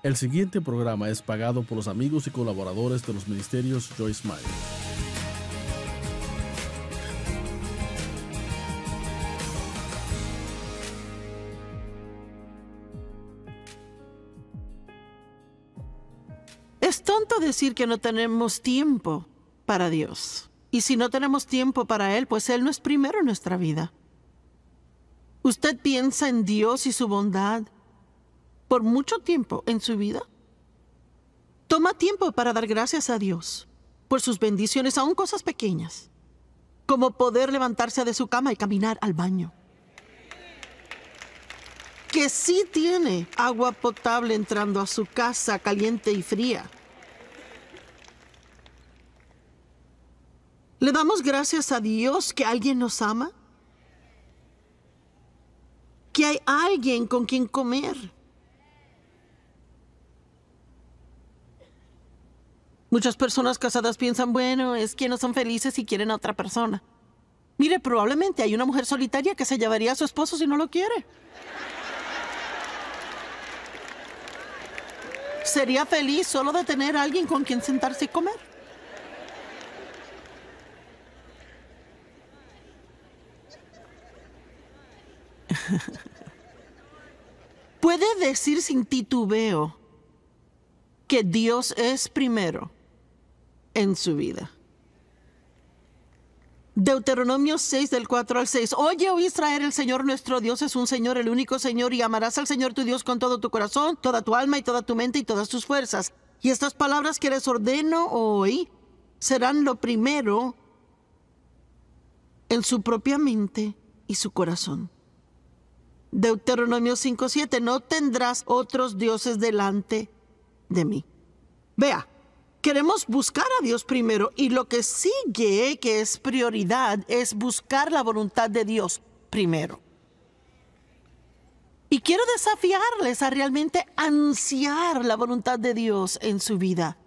El siguiente programa es pagado por los amigos y colaboradores de los ministerios Joyce Meyer. Es tonto decir que no tenemos tiempo para Dios. Y si no tenemos tiempo para Él, pues Él no es primero en nuestra vida. Usted piensa en Dios y su bondad por mucho tiempo en su vida? Toma tiempo para dar gracias a Dios por sus bendiciones, aún cosas pequeñas, como poder levantarse de su cama y caminar al baño. Que sí tiene agua potable entrando a su casa caliente y fría. ¿Le damos gracias a Dios que alguien nos ama? Que hay alguien con quien comer Muchas personas casadas piensan, bueno, es que no son felices y quieren a otra persona. Mire, probablemente hay una mujer solitaria que se llevaría a su esposo si no lo quiere. Sería feliz solo de tener a alguien con quien sentarse y comer. Puede decir sin titubeo que Dios es primero en su vida. Deuteronomio 6 del 4 al 6. Oye, oístra traer el Señor nuestro Dios es un Señor, el único Señor, y amarás al Señor tu Dios con todo tu corazón, toda tu alma y toda tu mente y todas tus fuerzas. Y estas palabras que les ordeno hoy serán lo primero en su propia mente y su corazón. Deuteronomio 5:7, no tendrás otros dioses delante de mí. Vea, Queremos buscar a Dios primero y lo que sigue que es prioridad es buscar la voluntad de Dios primero. Y quiero desafiarles a realmente ansiar la voluntad de Dios en su vida.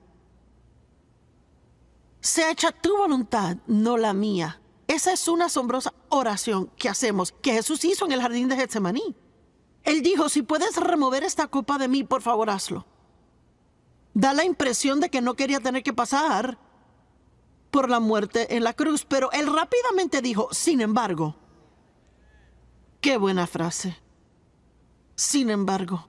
Sea echa tu voluntad, no la mía. Esa es una asombrosa oración que hacemos, que Jesús hizo en el jardín de Getsemaní. Él dijo, si puedes remover esta copa de mí, por favor hazlo. Da la impresión de que no quería tener que pasar por la muerte en la cruz, pero él rápidamente dijo, sin embargo, qué buena frase, sin embargo.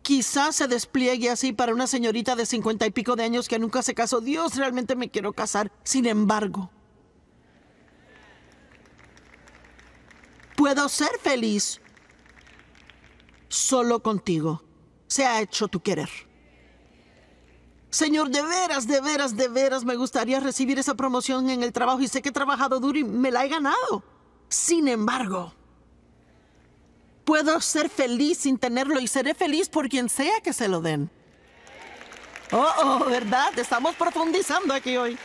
Quizás se despliegue así para una señorita de cincuenta y pico de años que nunca se casó. Dios, realmente me quiero casar. Sin embargo, puedo ser feliz solo contigo ha hecho tu querer. Señor, de veras, de veras, de veras me gustaría recibir esa promoción en el trabajo y sé que he trabajado duro y me la he ganado. Sin embargo, puedo ser feliz sin tenerlo y seré feliz por quien sea que se lo den. Oh, oh, ¿verdad? Estamos profundizando aquí hoy.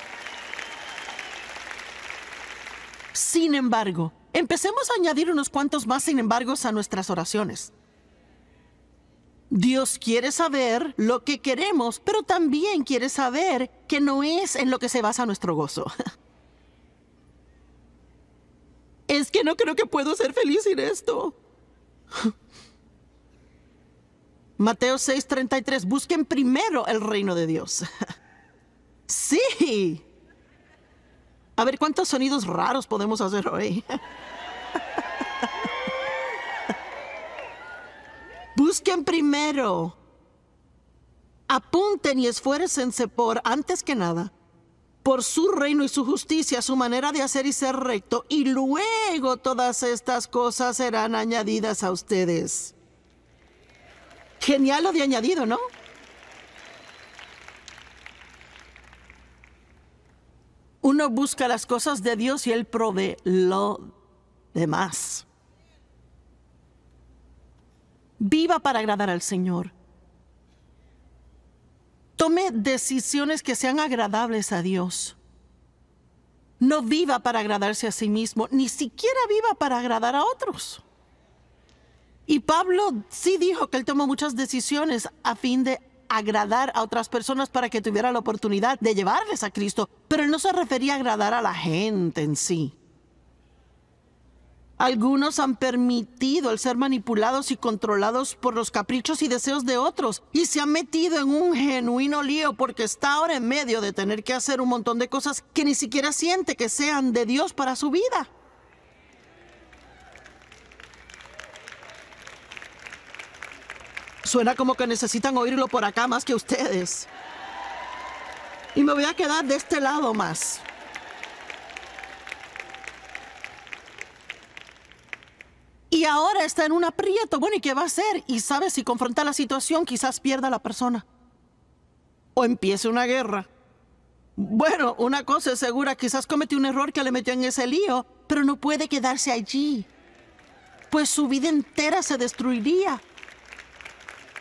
Sin embargo, empecemos a añadir unos cuantos más sin embargo a nuestras oraciones. Dios quiere saber lo que queremos, pero también quiere saber que no es en lo que se basa nuestro gozo. Es que no creo que puedo ser feliz sin esto. Mateo 6:33, busquen primero el reino de Dios. Sí. A ver, ¿cuántos sonidos raros podemos hacer hoy? Busquen primero. Apunten y esfuércense por, antes que nada, por su reino y su justicia, su manera de hacer y ser recto, y luego todas estas cosas serán añadidas a ustedes. Genial lo de añadido, ¿no? Uno busca las cosas de Dios y Él provee lo demás viva para agradar al Señor. Tome decisiones que sean agradables a Dios. No viva para agradarse a sí mismo, ni siquiera viva para agradar a otros. Y Pablo sí dijo que él tomó muchas decisiones a fin de agradar a otras personas para que tuviera la oportunidad de llevarles a Cristo, pero él no se refería a agradar a la gente en sí. Algunos han permitido el ser manipulados y controlados por los caprichos y deseos de otros y se han metido en un genuino lío porque está ahora en medio de tener que hacer un montón de cosas que ni siquiera siente que sean de Dios para su vida. Suena como que necesitan oírlo por acá más que ustedes. Y me voy a quedar de este lado más. y ahora está en un aprieto. Bueno, ¿y qué va a hacer? Y sabe, si confronta la situación, quizás pierda a la persona. O empiece una guerra. Bueno, una cosa es segura, quizás cometió un error que le metió en ese lío, pero no puede quedarse allí. Pues su vida entera se destruiría.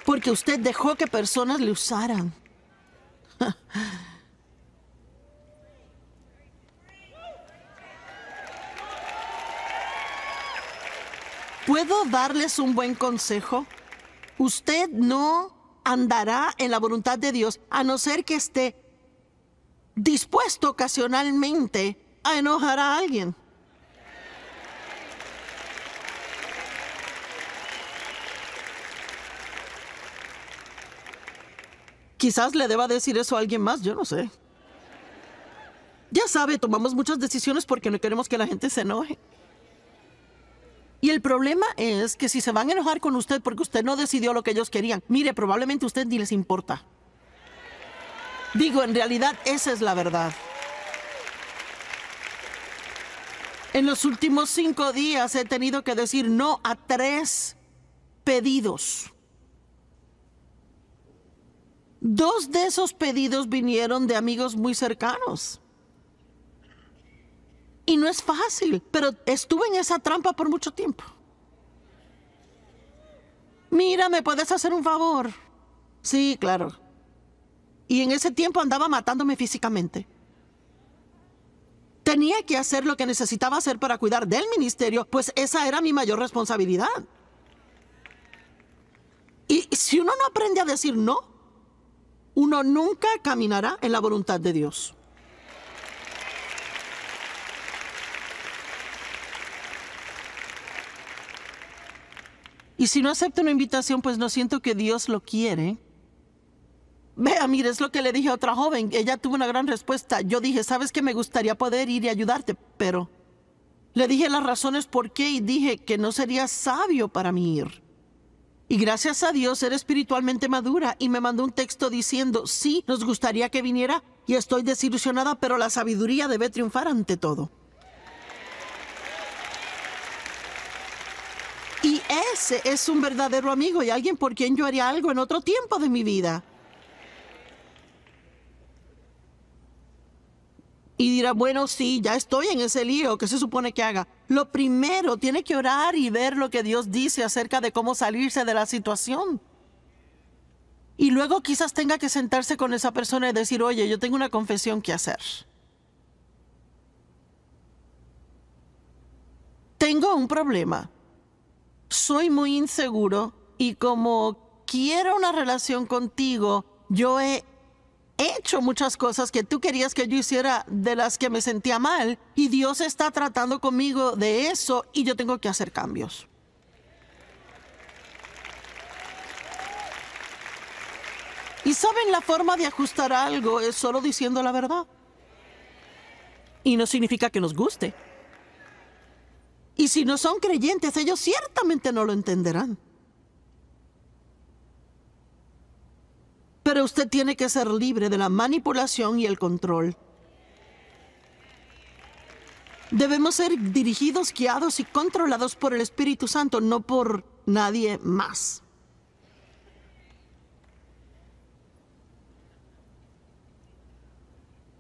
Porque usted dejó que personas le usaran. ¿Puedo darles un buen consejo? Usted no andará en la voluntad de Dios a no ser que esté dispuesto ocasionalmente a enojar a alguien. Quizás le deba decir eso a alguien más, yo no sé. Ya sabe, tomamos muchas decisiones porque no queremos que la gente se enoje. Y el problema es que si se van a enojar con usted porque usted no decidió lo que ellos querían, mire, probablemente a usted ni les importa. Digo, en realidad esa es la verdad. En los últimos cinco días he tenido que decir no a tres pedidos. Dos de esos pedidos vinieron de amigos muy cercanos. Y no es fácil, pero estuve en esa trampa por mucho tiempo. Mira, ¿me puedes hacer un favor? Sí, claro. Y en ese tiempo andaba matándome físicamente. Tenía que hacer lo que necesitaba hacer para cuidar del ministerio, pues esa era mi mayor responsabilidad. Y si uno no aprende a decir no, uno nunca caminará en la voluntad de Dios. Y si no acepto una invitación, pues no siento que Dios lo quiere. Vea, mire, es lo que le dije a otra joven. Ella tuvo una gran respuesta. Yo dije, sabes que me gustaría poder ir y ayudarte, pero le dije las razones por qué y dije que no sería sabio para mí ir. Y gracias a Dios era espiritualmente madura y me mandó un texto diciendo, sí, nos gustaría que viniera y estoy desilusionada, pero la sabiduría debe triunfar ante todo. Y ese es un verdadero amigo y alguien por quien yo haría algo en otro tiempo de mi vida. Y dirá, bueno, sí, ya estoy en ese lío, ¿qué se supone que haga? Lo primero, tiene que orar y ver lo que Dios dice acerca de cómo salirse de la situación. Y luego quizás tenga que sentarse con esa persona y decir, oye, yo tengo una confesión que hacer. Tengo un problema soy muy inseguro y como quiero una relación contigo, yo he hecho muchas cosas que tú querías que yo hiciera de las que me sentía mal y Dios está tratando conmigo de eso y yo tengo que hacer cambios. Y saben, la forma de ajustar algo es solo diciendo la verdad. Y no significa que nos guste si no son creyentes, ellos ciertamente no lo entenderán. Pero usted tiene que ser libre de la manipulación y el control. Debemos ser dirigidos, guiados y controlados por el Espíritu Santo, no por nadie más.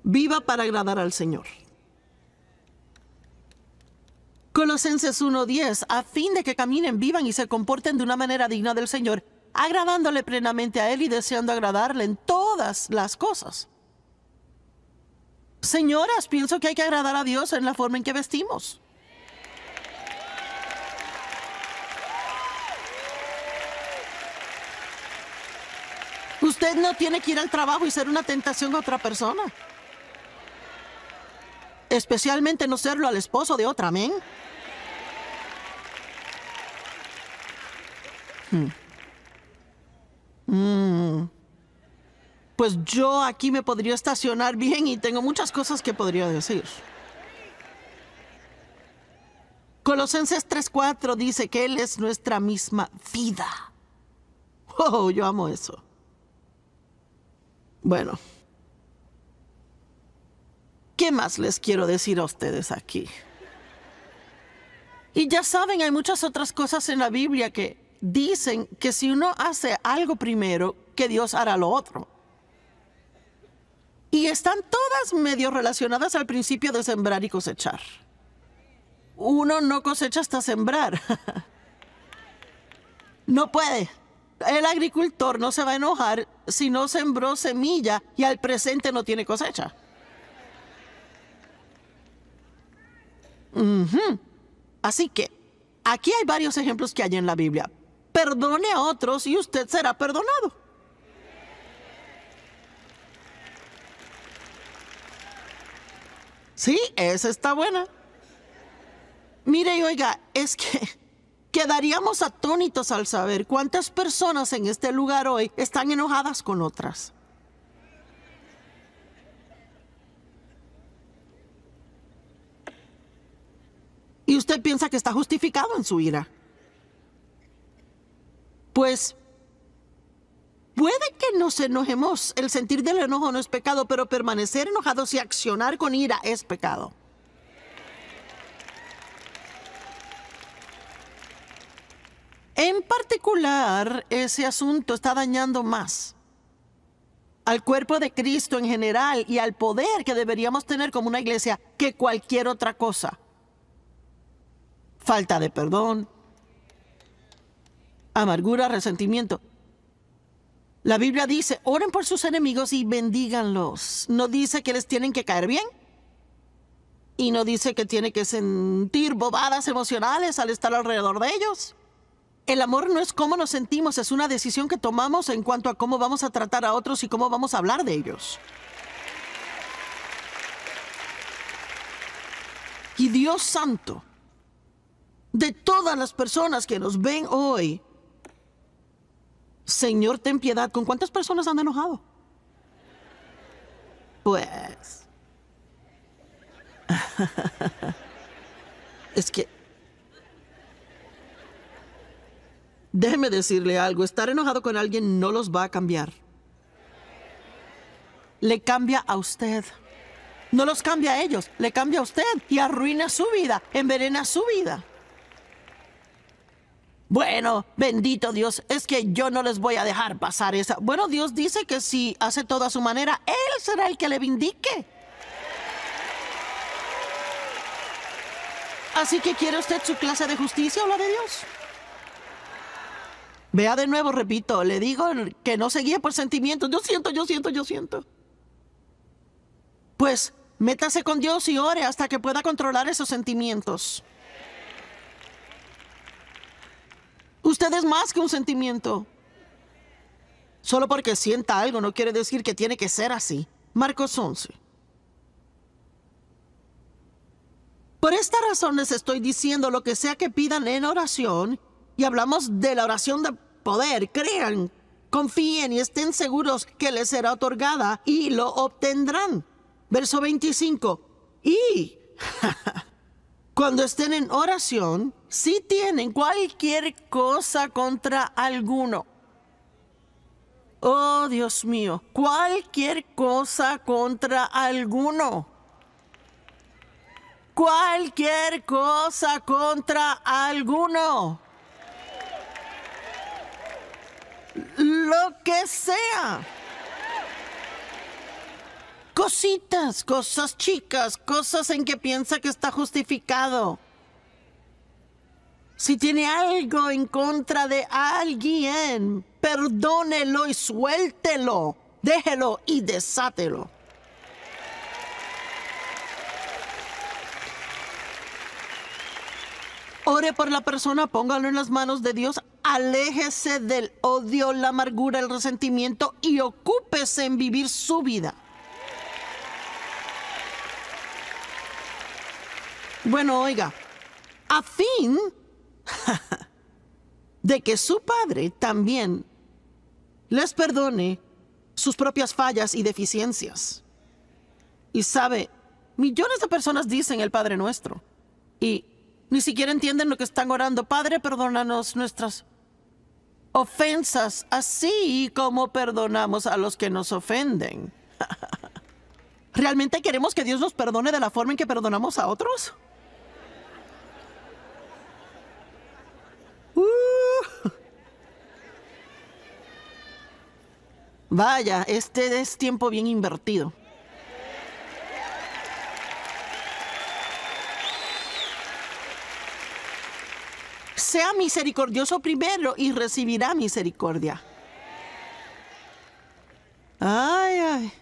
Viva para agradar al Señor. Colosenses 1.10, a fin de que caminen, vivan y se comporten de una manera digna del Señor, agradándole plenamente a Él y deseando agradarle en todas las cosas. Señoras, pienso que hay que agradar a Dios en la forma en que vestimos. Usted no tiene que ir al trabajo y ser una tentación a otra persona. Especialmente no serlo al esposo de otra, amén. Mm. Mm. Pues yo aquí me podría estacionar bien y tengo muchas cosas que podría decir. Colosenses 3:4 dice que Él es nuestra misma vida. Oh, yo amo eso. Bueno, ¿qué más les quiero decir a ustedes aquí? Y ya saben, hay muchas otras cosas en la Biblia que dicen que si uno hace algo primero, que Dios hará lo otro. Y están todas medio relacionadas al principio de sembrar y cosechar. Uno no cosecha hasta sembrar. no puede. El agricultor no se va a enojar si no sembró semilla y al presente no tiene cosecha. Así que aquí hay varios ejemplos que hay en la Biblia perdone a otros y usted será perdonado. Sí, esa está buena. Mire y oiga, es que quedaríamos atónitos al saber cuántas personas en este lugar hoy están enojadas con otras. Y usted piensa que está justificado en su ira. Pues Puede que nos enojemos, el sentir del enojo no es pecado, pero permanecer enojados y accionar con ira es pecado. En particular, ese asunto está dañando más al cuerpo de Cristo en general y al poder que deberíamos tener como una iglesia que cualquier otra cosa. Falta de perdón, amargura, resentimiento. La Biblia dice, oren por sus enemigos y bendíganlos. No dice que les tienen que caer bien. Y no dice que tiene que sentir bobadas emocionales al estar alrededor de ellos. El amor no es cómo nos sentimos, es una decisión que tomamos en cuanto a cómo vamos a tratar a otros y cómo vamos a hablar de ellos. Y Dios Santo, de todas las personas que nos ven hoy, Señor, ten piedad, ¿con cuántas personas han enojado? Pues... es que... Déjeme decirle algo, estar enojado con alguien no los va a cambiar. Le cambia a usted. No los cambia a ellos, le cambia a usted y arruina su vida, envenena su vida. Bueno, bendito Dios, es que yo no les voy a dejar pasar esa. Bueno, Dios dice que si hace todo a su manera, Él será el que le vindique. Así que quiere usted su clase de justicia o la de Dios. Vea de nuevo, repito, le digo que no se guíe por sentimientos. Yo siento, yo siento, yo siento. Pues métase con Dios y ore hasta que pueda controlar esos sentimientos. Usted es más que un sentimiento. Solo porque sienta algo no quiere decir que tiene que ser así. Marcos 11. Por estas razones les estoy diciendo lo que sea que pidan en oración, y hablamos de la oración de poder, crean, confíen y estén seguros que les será otorgada y lo obtendrán. Verso 25. Y Cuando estén en oración, si tienen cualquier cosa contra alguno. Oh Dios mío, cualquier cosa contra alguno. Cualquier cosa contra alguno. Lo que sea cositas, cosas chicas, cosas en que piensa que está justificado. Si tiene algo en contra de alguien, perdónelo y suéltelo. Déjelo y desátelo. Ore por la persona, póngalo en las manos de Dios, aléjese del odio, la amargura, el resentimiento y ocúpese en vivir su vida. Bueno, oiga, a fin de que su padre también les perdone sus propias fallas y deficiencias. Y sabe, millones de personas dicen el Padre Nuestro y ni siquiera entienden lo que están orando. Padre, perdónanos nuestras ofensas, así como perdonamos a los que nos ofenden. ¿Realmente queremos que Dios nos perdone de la forma en que perdonamos a otros? Vaya, este es tiempo bien invertido. Sea misericordioso primero y recibirá misericordia. Ay, ay.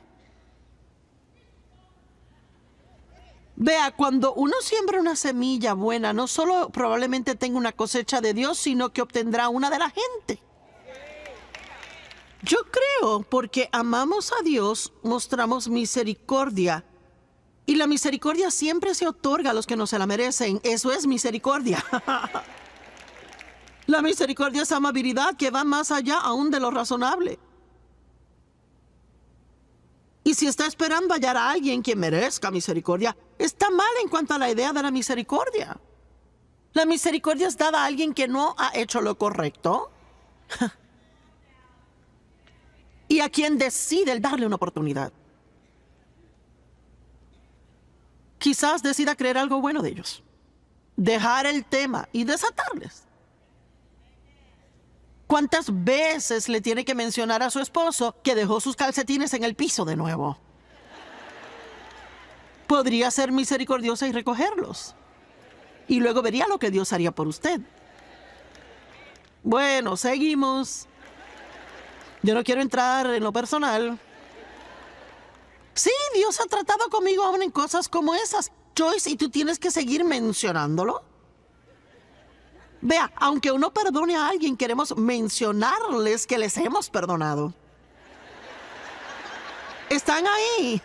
Vea, cuando uno siembra una semilla buena, no solo probablemente tenga una cosecha de Dios, sino que obtendrá una de la gente. Yo creo, porque amamos a Dios, mostramos misericordia. Y la misericordia siempre se otorga a los que no se la merecen. Eso es misericordia. la misericordia es amabilidad que va más allá aún de lo razonable. Y si está esperando hallar a alguien que merezca misericordia, está mal en cuanto a la idea de la misericordia. La misericordia es dada a alguien que no ha hecho lo correcto. y a quien decide el darle una oportunidad. Quizás decida creer algo bueno de ellos, dejar el tema y desatarles. ¿Cuántas veces le tiene que mencionar a su esposo que dejó sus calcetines en el piso de nuevo? Podría ser misericordiosa y recogerlos. Y luego vería lo que Dios haría por usted. Bueno, seguimos. Yo no quiero entrar en lo personal. Sí, Dios ha tratado conmigo aún en cosas como esas. Joyce, ¿y tú tienes que seguir mencionándolo? Vea, aunque uno perdone a alguien, queremos mencionarles que les hemos perdonado. Están ahí.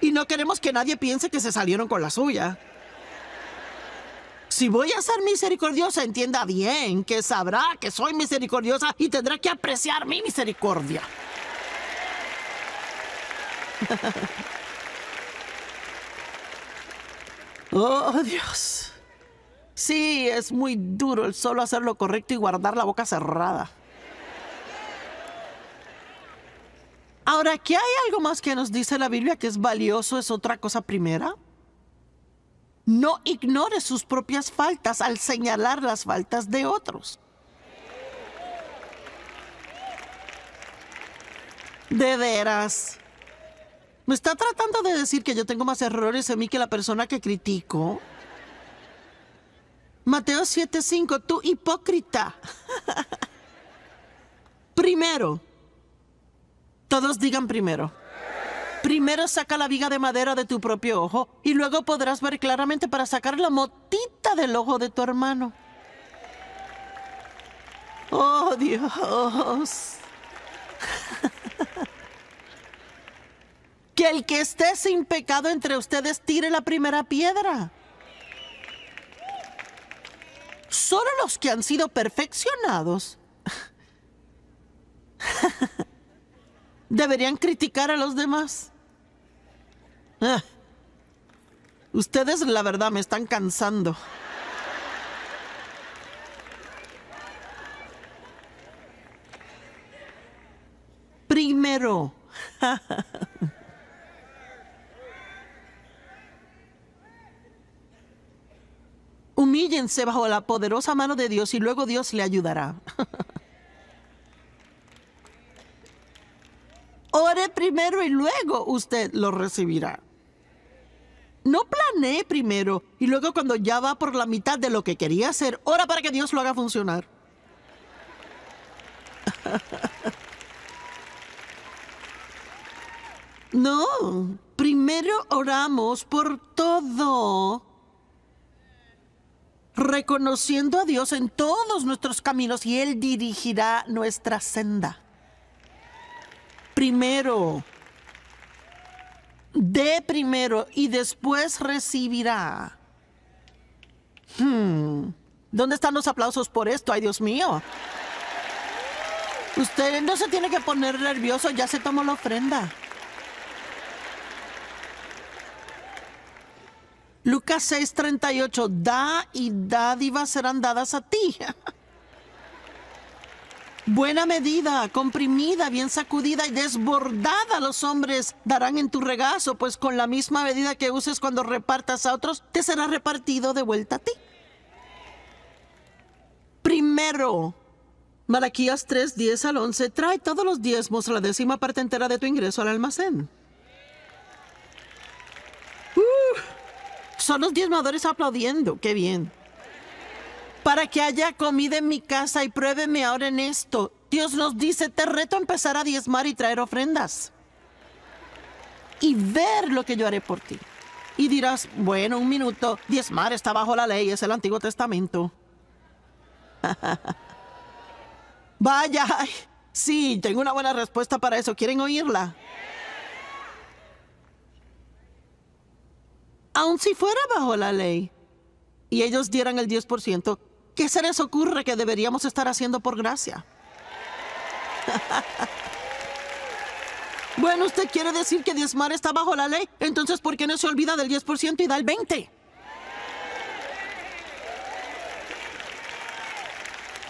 Y no queremos que nadie piense que se salieron con la suya. Si voy a ser misericordiosa, entienda bien que sabrá que soy misericordiosa y tendrá que apreciar mi misericordia. oh, Dios. Sí, es muy duro el solo hacer lo correcto y guardar la boca cerrada. Ahora, ¿qué hay algo más que nos dice la Biblia que es valioso? Es otra cosa primera. No ignore sus propias faltas al señalar las faltas de otros. De veras. ¿Me está tratando de decir que yo tengo más errores en mí que la persona que critico? Mateo 7:5, tú hipócrita. primero. Todos digan primero. Primero saca la viga de madera de tu propio ojo y luego podrás ver claramente para sacar la motita del ojo de tu hermano. ¡Oh, Dios! que el que esté sin pecado entre ustedes tire la primera piedra. Solo los que han sido perfeccionados deberían criticar a los demás. Ah, ustedes, la verdad, me están cansando. Primero. Humíllense bajo la poderosa mano de Dios y luego Dios le ayudará. Ore primero y luego usted lo recibirá. No planeé primero y luego cuando ya va por la mitad de lo que quería hacer, ora para que Dios lo haga funcionar. No, primero oramos por todo, reconociendo a Dios en todos nuestros caminos y Él dirigirá nuestra senda. Primero, de primero y después recibirá. Hmm. ¿Dónde están los aplausos por esto? Ay, Dios mío. Usted no se tiene que poner nervioso, ya se tomó la ofrenda. Lucas 6:38, da y dádivas serán dadas a ti. Buena medida, comprimida, bien sacudida y desbordada los hombres darán en tu regazo, pues con la misma medida que uses cuando repartas a otros, te será repartido de vuelta a ti. Primero, Malaquías 3, 10 al 11, trae todos los diezmos la décima parte entera de tu ingreso al almacén. Uh, son los diezmadores aplaudiendo, qué bien para que haya comida en mi casa y pruébeme ahora en esto. Dios nos dice, te reto a empezar a diezmar y traer ofrendas. Y ver lo que yo haré por ti. Y dirás, bueno, un minuto, diezmar está bajo la ley, es el Antiguo Testamento. Vaya, sí, tengo una buena respuesta para eso. ¿Quieren oírla? Aun si fuera bajo la ley y ellos dieran el 10%, ¿Qué se les ocurre que deberíamos estar haciendo por gracia? bueno, usted quiere decir que diezmar está bajo la ley. Entonces, ¿por qué no se olvida del 10% y da el 20%?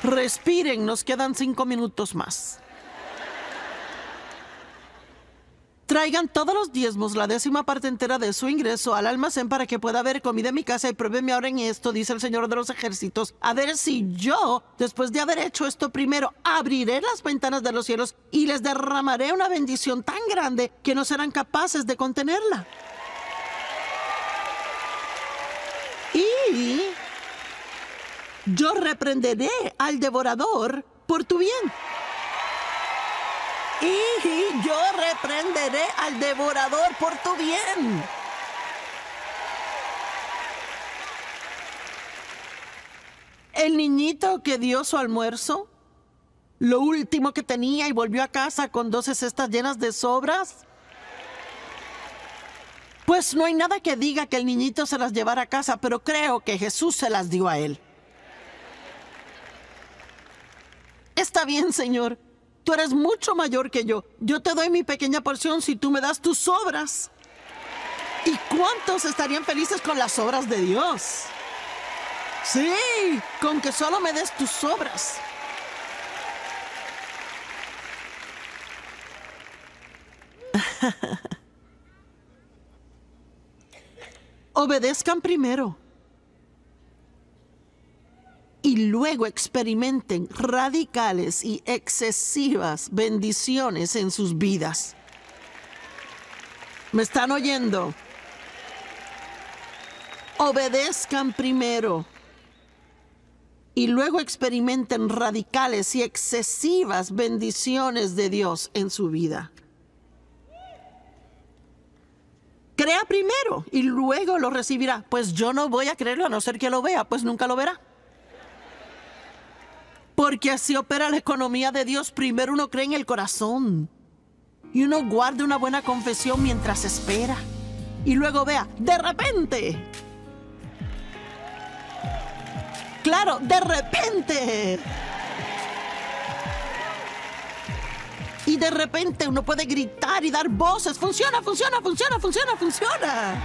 Respiren, nos quedan cinco minutos más. Traigan todos los diezmos, la décima parte entera de su ingreso al almacén para que pueda haber comida en mi casa y mi ahora en esto, dice el Señor de los ejércitos. A ver si yo, después de haber hecho esto primero, abriré las ventanas de los cielos y les derramaré una bendición tan grande que no serán capaces de contenerla. Y yo reprenderé al devorador por tu bien y yo reprenderé al devorador por tu bien. El niñito que dio su almuerzo, lo último que tenía y volvió a casa con dos cestas llenas de sobras. Pues no hay nada que diga que el niñito se las llevara a casa, pero creo que Jesús se las dio a él. Está bien, Señor. Tú eres mucho mayor que yo. Yo te doy mi pequeña porción si tú me das tus obras. ¿Y cuántos estarían felices con las obras de Dios? Sí, con que solo me des tus obras. Obedezcan primero y luego experimenten radicales y excesivas bendiciones en sus vidas. ¿Me están oyendo? Obedezcan primero y luego experimenten radicales y excesivas bendiciones de Dios en su vida. Crea primero y luego lo recibirá. Pues yo no voy a creerlo a no ser que lo vea, pues nunca lo verá. Porque así opera la economía de Dios. Primero uno cree en el corazón. Y uno guarda una buena confesión mientras espera. Y luego vea, de repente. Claro, de repente. Y de repente uno puede gritar y dar voces. Funciona, funciona, funciona, funciona, funciona.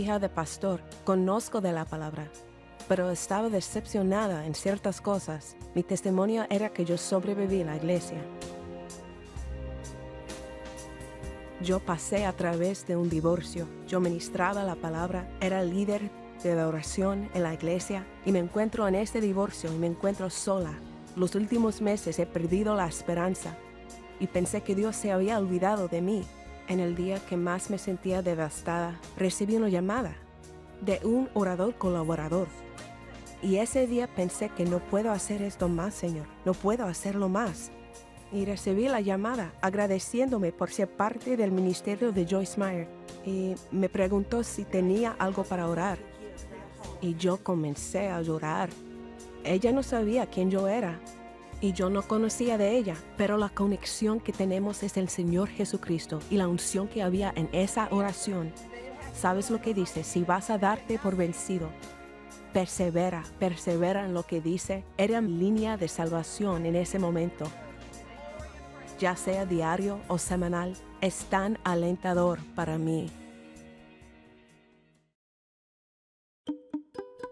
hija de pastor, conozco de la palabra, pero estaba decepcionada en ciertas cosas. Mi testimonio era que yo sobreviví a la iglesia. Yo pasé a través de un divorcio, yo ministraba la palabra, era líder de la oración en la iglesia y me encuentro en este divorcio y me encuentro sola. Los últimos meses he perdido la esperanza y pensé que Dios se había olvidado de mí en el día que más me sentía devastada, recibí una llamada de un orador colaborador. Y ese día pensé que no puedo hacer esto más, Señor, no puedo hacerlo más. Y recibí la llamada agradeciéndome por ser parte del ministerio de Joyce Meyer. Y me preguntó si tenía algo para orar. Y yo comencé a llorar. Ella no sabía quién yo era, y yo no conocía de ella, pero la conexión que tenemos es el Señor Jesucristo y la unción que había en esa oración. ¿Sabes lo que dice? Si vas a darte por vencido, persevera, persevera en lo que dice. Era mi línea de salvación en ese momento. Ya sea diario o semanal, es tan alentador para mí.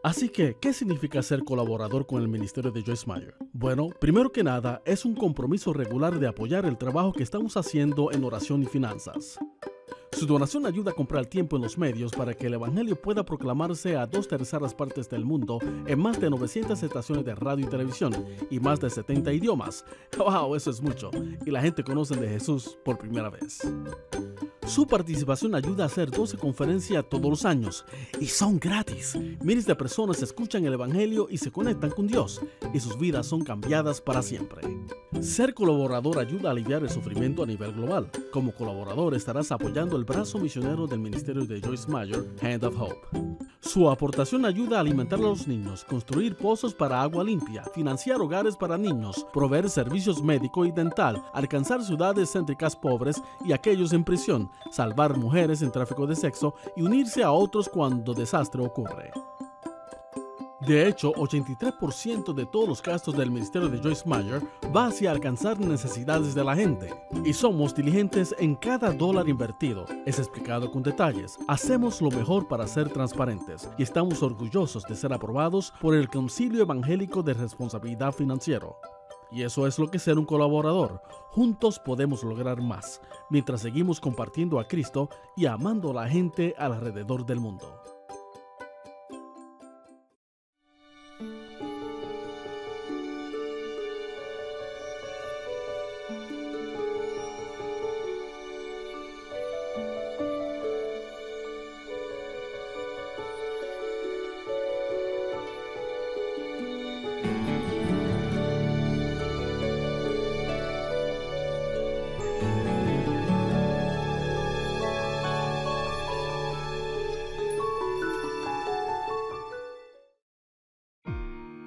Así que, ¿qué significa ser colaborador con el ministerio de Joyce Meyer? Bueno, primero que nada, es un compromiso regular de apoyar el trabajo que estamos haciendo en oración y finanzas. Su donación ayuda a comprar el tiempo en los medios para que el Evangelio pueda proclamarse a dos terceras partes del mundo en más de 900 estaciones de radio y televisión y más de 70 idiomas. ¡Wow! Eso es mucho. Y la gente conoce de Jesús por primera vez. Su participación ayuda a hacer 12 conferencias todos los años y son gratis. Miles de personas escuchan el Evangelio y se conectan con Dios y sus vidas son cambiadas para siempre. Ser colaborador ayuda a aliviar el sufrimiento a nivel global. Como colaborador estarás apoyando el brazo misionero del ministerio de Joyce Meyer, Hand of Hope. Su aportación ayuda a alimentar a los niños, construir pozos para agua limpia, financiar hogares para niños, proveer servicios médico y dental, alcanzar ciudades céntricas pobres y aquellos en prisión, salvar mujeres en tráfico de sexo y unirse a otros cuando desastre ocurre. De hecho, 83% de todos los gastos del ministerio de Joyce Meyer va hacia alcanzar necesidades de la gente. Y somos diligentes en cada dólar invertido. Es explicado con detalles. Hacemos lo mejor para ser transparentes y estamos orgullosos de ser aprobados por el Concilio Evangélico de Responsabilidad Financiera. Y eso es lo que ser un colaborador. Juntos podemos lograr más, mientras seguimos compartiendo a Cristo y amando a la gente alrededor del mundo.